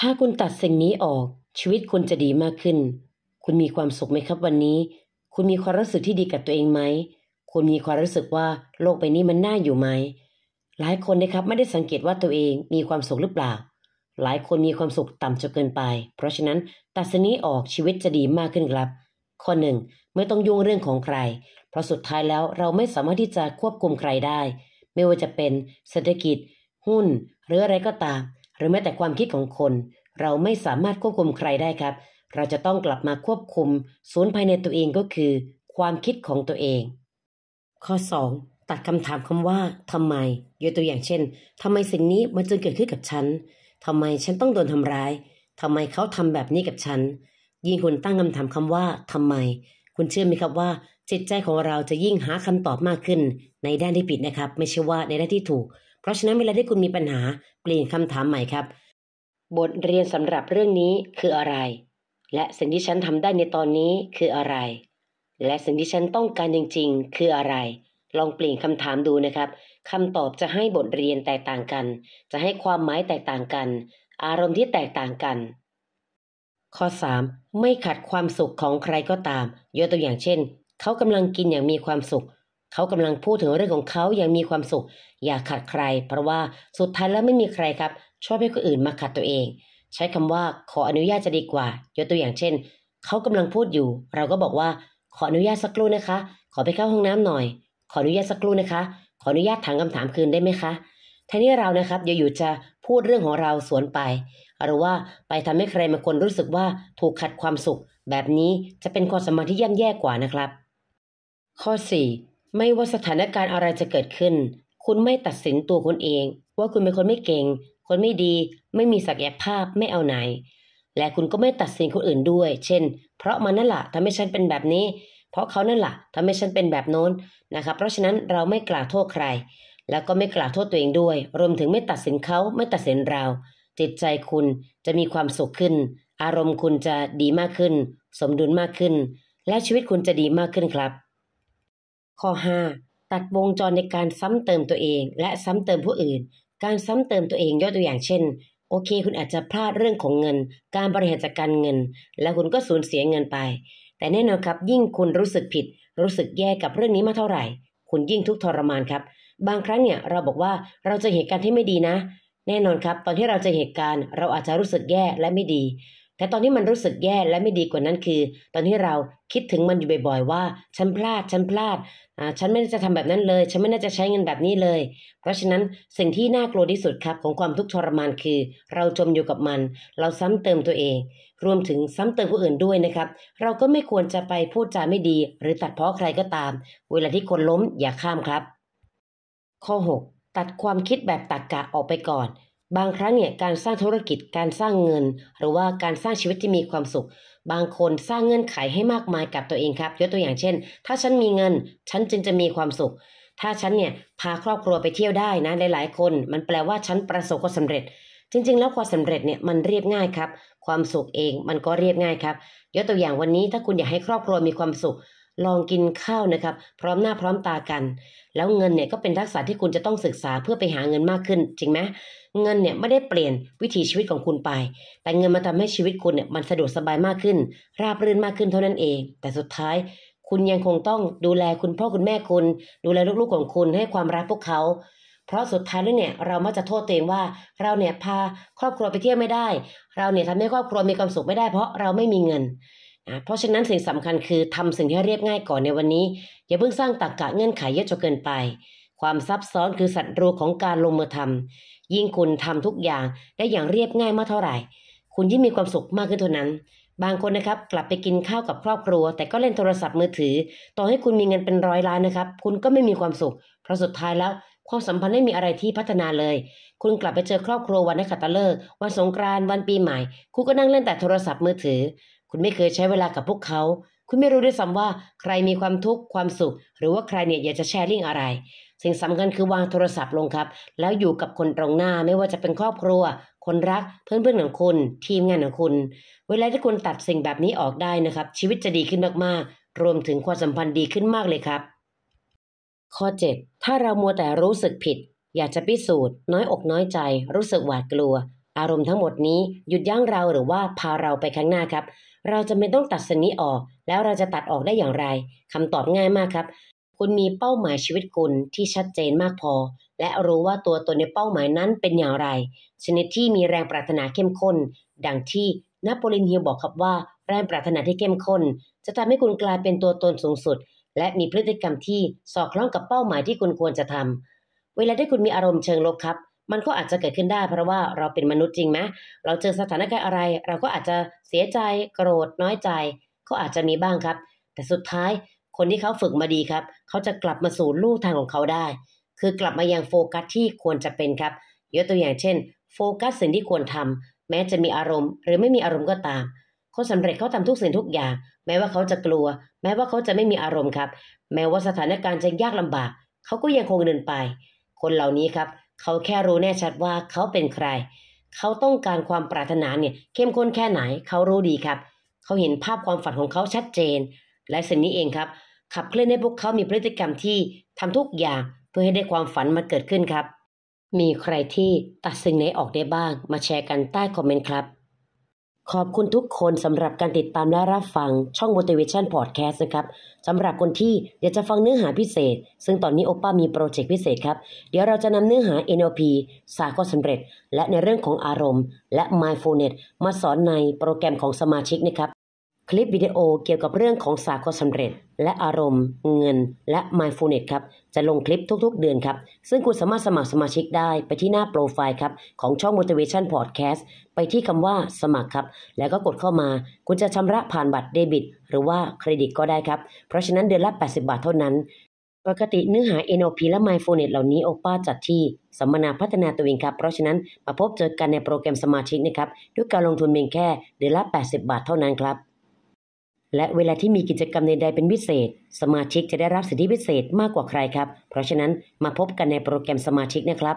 ถ้าคุณตัดสิ่งนี้ออก ชีวิตคุณจะดีมากขึ้น คุณมีความสุขไหมครับวันนี้ คุณมีความรู้สึกที่ดีกับตัวเองไหม คุณมีความรู้สึกว่าโลกใบนี้มันน่าอยู่ไหม หลายคนนะครับไม่ได้สังเกตว่าตัวเองมีความสุขหรือเปล่า หลายคนมีความสุขต่ำจนเกินไป เพราะฉะนั้นตัดสิ่งนี้ออกชีวิตจะดีมากขึ้นครับ ข้อหนึ่งไม่ต้องยุ่งเรื่องของใคร เพราะสุดท้ายแล้วเราไม่สามารถที่จะควบคุมใครได้ ไม่ว่าจะเป็นเศรษฐกิจ หุ้นหรืออะไรก็ตามหรือแม้แต่ความคิดของคน เราไม่สามารถควบคุมใครได้ครับ เราจะต้องกลับมาควบคุม ศูนย์ภายในตัวเองก็คือ ความคิดของตัวเอง ข้อ 2. ตัดคำถามคำว่าทำไมยกตัวอย่างเช่นทำไมสิ่งนี้มันจึงเกิดขึ้นกับฉันทำไมฉันต้องโดนทำร้ายทำไมเขาทำแบบนี้กับฉัน ยิ่งคุณตั้งคำถามคำว่าทำไม คุณเชื่อไหมครับว่า จิตใจของเราจะยิ่งหาคำตอบมากขึ้น ในด้านที่ผิดนะครับ ไม่ใช่ว่าในด้านที่ถูกเพราะฉะนั้นเวลาที่คุณมีปัญหา เปลี่ยนคำถามใหม่ครับ บทเรียนสำหรับเรื่องนี้คืออะไร และสิ่งที่ฉันทำได้ในตอนนี้คืออะไรและสิ่งที่ฉันต้องการจริงๆ คืออะไร ลองเปลี่ยนคำถามดูนะครับคำตอบจะให้บทเรียนแตกต่างกัน จะให้ความหมายแตกต่างกัน อารมณ์ที่แตกต่างกัน ข้อ 3. ไม่ขัดความสุขของใครก็ตามยกตัวอย่างเช่นเขากำลังกินอย่างมีความสุขเขากำลังพูดถึงเรื่องของเขาอย่างมีความสุข อย่าขัดใคร เพราะว่าสุดท้ายแล้วไม่มีใครครับ ชอบให้คนอื่นมาขัดตัวเอง ใช้คำว่า ขออนุญาตจะดีกว่ายกตัวอย่างเช่น เขากำลังพูดอยู่ เราก็บอกว่า ขออนุญาตสักครู่นะคะ ขอไปเข้าห้องน้ำหน่อย ขออนุญาตสักครู่นะคะ ขออนุญาตถามคำถามคืนได้ไหมคะ่านี่เรานะครับอย่าู่จะพูดเรื่องของเราสวนไปหรือว่า ไปทำให้ใครบางคนรู้สึกว่าถูกขัดความสุข แบบนี้จะเป็นความสัมพันธ์ที่ย่ำแย่กว่านะครับ ข้อ4ไม่ว่าสถานการณ์อะไรจะเกิดขึ้น คุณไม่ตัดสินตัวคุณเอง ว่าคุณเป็นคนไม่เก่ง คนไม่ดี ไม่มีศักยภาพ ไม่เอาไหน และคุณก็ไม่ตัดสินคนอื่นด้วย เช่น เพราะมันนั่นแหละทำให้ฉันเป็นแบบนี้ เพราะเขานั่นแหละทำให้ฉันเป็นแบบโน้น นะครับ เพราะฉะนั้นเราไม่กล่าวโทษใคร แล้วก็ไม่กล่าวโทษตัวเองด้วย รวมถึงไม่ตัดสินเขา ไม่ตัดสินเรา จิตใจคุณจะมีความสุขขึ้น อารมณ์คุณจะดีมากขึ้น สมดุลมากขึ้น และชีวิตคุณจะดีมากขึ้นครับข้อ 5. ตัดวงจรในการซ้ำเติมตัวเองและซ้ำเติมผู้อื่น การซ้ำเติมตัวเองยกตัวอย่างเช่น โอเคคุณอาจจะพลาดเรื่องของเงิน การบริหารจัดการเงิน และคุณก็สูญเสียเงินไป แต่แน่นอนครับยิ่งคุณรู้สึกผิด รู้สึกแย่กับเรื่องนี้มากเท่าไหร่ คุณยิ่งทุกข์ทรมานครับ บางครั้งเนี่ยเราบอกว่าเราจะเหตุการณ์ที่ไม่ดีนะ แน่นอนครับตอนที่เราจะเหตุการณ์เราอาจจะรู้สึกแย่และไม่ดีแต่ตอนนี้มันรู้สึกแย่และไม่ดีกว่านั้นคือ ตอนที่เราคิดถึงมันอยู่บ่อย ๆว่าฉันพลาดฉันพลาดอ่าฉันไม่น่าจะทำแบบนั้นเลย ฉันไม่น่าจะใช้เงินแบบนี้เลย เพราะฉะนั้นสิ่งที่น่ากลัวที่สุดครับของความทุกข์ทรมานคือ เราจมอยู่กับมัน เราซ้ำเติมตัวเอง รวมถึงซ้ำเติมผู้อื่นด้วยนะครับ เราก็ไม่ควรจะไปพูดจาไม่ดี หรือตัดเพ้อใครก็ตามเวลาที่คนล้มอย่าข้ามครับ ข้อ6ตัดความคิดแบบตักกะออกไปก่อนบางครั้งเนี่ยการสร้างธุรกิจการสร้างเงิน หรือว่าการสร้างชีวิตที่มีความสุข บางคนสร้างเงื่อนไขให้มากมายกับตัวเองครับ ยกตัวอย่างเช่น ถ้าฉันมีเงิน ฉันจึงจะมีความสุข ถ้าฉันเนี่ยพาครอบครัวไปเที่ยวได้นะหลายๆ คน มันแปลว่าฉันประสบความสาเร็จ จริงๆ แล้วความสาเร็จเนี่ยมันเรียบง่ายครับ ความสุขเองมันก็เรียบง่ายครับยกตัวอย่างวันนี้ถ้าคุณอยากให้ครอบครัวมีความสุขลองกินข้าวนะครับ พร้อมหน้าพร้อมตากัน แล้วเงินเนี่ยก็เป็นทักษะที่คุณจะต้องศึกษาเพื่อไปหาเงินมากขึ้นจริงไหมเงินเนี่ยไม่ได้เปลี่ยนวิถีชีวิตของคุณไป แต่เงินมาทำให้ชีวิตคุณเนี่ยมันสะดวกสบายมากขึ้น ราบรื่นมากขึ้นเท่านั้นเอง แต่สุดท้ายคุณยังคงต้องดูแลคุณพ่อคุณแม่คุณ ดูแลลูกๆของคุณให้ความรักพวกเขาเพราะสุดท้ายแล้วเนี่ยเรามักจะโทษตัวเองว่าเราเนี่ยพาครอบครัวไปเที่ยวไม่ได้ เราเนี่ยทำให้ครอบครัวมีความสุขไม่ได้ เพราะเราไม่มีเงินเพราะฉะนั้นสิ่งสำคัญคือทำสิ่งที่เรียบง่ายก่อนในวันนี้อย่าเพิ่งสร้างตรรกกะเงื่อนไขเยอะจนเกินไป ความซับซ้อนคือสัตว์รูของการลงมือทำยิ่งคุณทำทุกอย่างได้อย่างเรียบง่ายมากเท่าไหร่ คุณยิ่งมีความสุขมากขึ้นเท่านั้น บางคนนะครับกลับไปกินข้าวกับครอบครัว แต่ก็เล่นโทรศัพท์มือถือ ต่อให้คุณมีเงินเป็นร้อยล้านนะครับ คุณก็ไม่มีความสุขเพราะสุดท้ายแล้วความสัมพันธ์ไม่มีอะไรที่พัฒนาเลย คุณกลับไปเจอครอบครัววันนักขัตฤกษ์วันสงกรานต์วันปีใหม่ คุณก็นั่งเล่นแต่โทรศัพท์มือถือคุณไม่เคยใช้เวลากับพวกเขา คุณไม่รู้ด้วยซ้ำว่าใครมีความทุกข์ความสุข หรือว่าใครเนี่ยอยากจะแชร์ลิงอะไร สิ่งสำคัญคือวางโทรศัพท์ลงครับ แล้วอยู่กับคนตรงหน้าไม่ว่าจะเป็นครอบครัว คนรักเพื่อนเพื่อนของคุณ ทีมงานของคุณ เวลาที่คุณตัดสิ่งแบบนี้ออกได้นะครับ ชีวิตจะดีขึ้นมากๆ รวมถึงความสัมพันธ์ดีขึ้นมากเลยครับ ข้อ7ถ้าเรามัวแต่รู้สึกผิด อยากจะพิสูจน์ น้อยอกน้อยใจ รู้สึกหวาดกลัวอารมณ์ทั้งหมดนี้หยุดยั้งเราหรือว่าพาเราไปข้างหน้าครับ เราจะไม่ต้องตัดสนี้ออก แล้วเราจะตัดออกได้อย่างไร คำตอบง่ายมากครับ คุณมีเป้าหมายชีวิตคุณที่ชัดเจนมากพอ และรู้ว่าตัวตนในเป้าหมายนั้นเป็นอย่างไร ชนิดที่มีแรงปรารถนาเข้มข้น ดังที่นโปลินฮิลบอกครับว่า แรงปรารถนาที่เข้มข้น จะทำให้คุณกลายเป็นตัวตนสูงสุด และมีพฤติกรรมที่สอดคล้องกับเป้าหมายที่คุณควรจะทำ เวลาที่คุณมีอารมณ์เชิงลบครับมันก็อาจจะเกิดขึ้นได้เพราะว่าเราเป็นมนุษย์จริงไหม เราเจอสถานการณ์อะไร เราก็อาจจะเสียใจ โกรธน้อยใจก็อาจจะมีบ้างครับ แต่สุดท้ายคนที่เขาฝึกมาดีครับเขาจะกลับมาสู่ลู่ทางของเขาได้ คือกลับมายังโฟกัสที่ควรจะเป็นครับยกตัวอย่างเช่น โฟกัสสิ่งที่ควรทำ แม้จะมีอารมณ์ หรือไม่มีอารมณ์ก็ตามเขาสำเร็จเขาทำทุกสิ่งทุกอย่าง แม้ว่าเขาจะกลัว แม้ว่าเขาจะไม่มีอารมณ์ครับแม้ว่าสถานการณ์จะยากลำบากเขาก็ยังคงเดินไป คนเหล่านี้ครับเขาแค่รู้แน่ชัดว่าเขาเป็นใคร เขาต้องการความปรารถนาเนี่ย เข้มข้นแค่ไหนเขารู้ดีครับ เขาเห็นภาพความฝันของเขาชัดเจน และสิ่งนี้เองครับขับเคลื่อนให้พวกเขามีพฤติกรรมที่ทำทุกอย่างเพื่อให้ได้ความฝันมาเกิดขึ้นครับ มีใครที่ตัดสิ่งไหนออกได้บ้าง มาแชร์กันใต้คอมเมนต์ครับขอบคุณทุกคนสำหรับการติดตามและรับฟังช่อง Motivation Podcast นะครับสำหรับคนที่อยากจะฟังเนื้อหาพิเศษ ซึ่งตอนนี้โอป้ามีโปรเจกต์พิเศษครับ เดี๋ยวเราจะนำเนื้อหา NLP สาก็สำเร็จ และในเรื่องของอารมณ์ และ Mindfulness มาสอนในโปรแกรมของสมาชิกนะครับคลิปวิดีโอเกี่ยวกับเรื่องของศาสควาสำเร็จ และอารมณ์ เงิน และ mindfulness ครับ จะลงคลิปทุกๆ เดือนครับ ซึ่งคุณสามารถสมัครสมาชิกได้ไปที่หน้าโปรไฟล์ครับ ของช่อง motivation podcast ไปที่คำว่าสมัครครับ แล้วก็กดเข้ามาคุณจะชำระผ่านบัตรเดบิต หรือว่าเครดิตก็ได้ครับ เพราะฉะนั้นเดือนละ 80 บาทเท่านั้น ปกติเนื้อหา NLP และ mindfulness เหล่านี้โอป้าจัดที่สัมมนาพัฒนาตัวเองครับเพราะฉะนั้นมาพบเจอกันในโปรแกรมสมาชิกนะครับด้วยการลงทุนเพียงแค่เดือนละ80 บาทเท่านั้นครับและเวลาที่มีกิจกรรมใดๆเป็นพิเศษ สมาชิกจะได้รับสิทธิพิเศษมากกว่าใครครับ เพราะฉะนั้นมาพบกันในโปรแกรมสมาชิกนะครับ